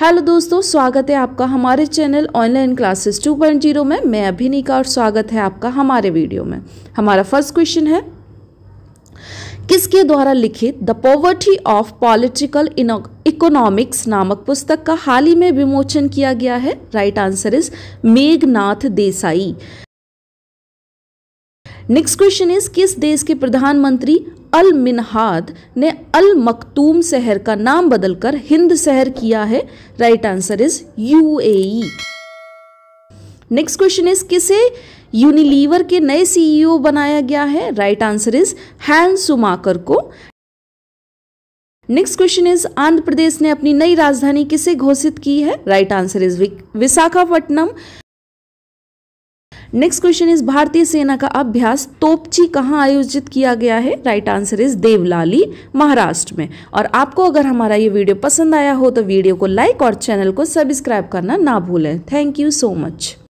hello दोस्तों स्वागत है आपका हमारे चैनल ऑनलाइन क्लासेस 2.0 में मैं अभिनिका और स्वागत है आपका हमारे वीडियो में हमारा फर्स्ट क्वेश्चन है किसके द्वारा लिखित the poverty of political economics नामक पुस्तक का हाल ही में विमोचन किया गया है right answer is Meghnad Desai next question is किस देश के प्रधानमंत्री अल मिनहाद ने अल मकतूम शहर का नाम बदलकर हिंद शहर किया है right answer is U next question is किसे यूनिलीवर के नए सीईओ e बनाया गया है राइट आंसर इज हैं सुमाकर को next question is Andhra Pradesh ने अपनी नई राजधानी किसे घोषित की है right answer is Visakhapatnam next question is भारतीय सेना का अभ्यास तोपची कहाँ आयोजित किया गया है right answer is Devlali Maharashtra में और आपको अगर हमारा ये वीडियो पसंद आया हो तो वीडियो को लाइक और चैनल को सब्सक्राइब करना ना भूलें थैंक यू सो मच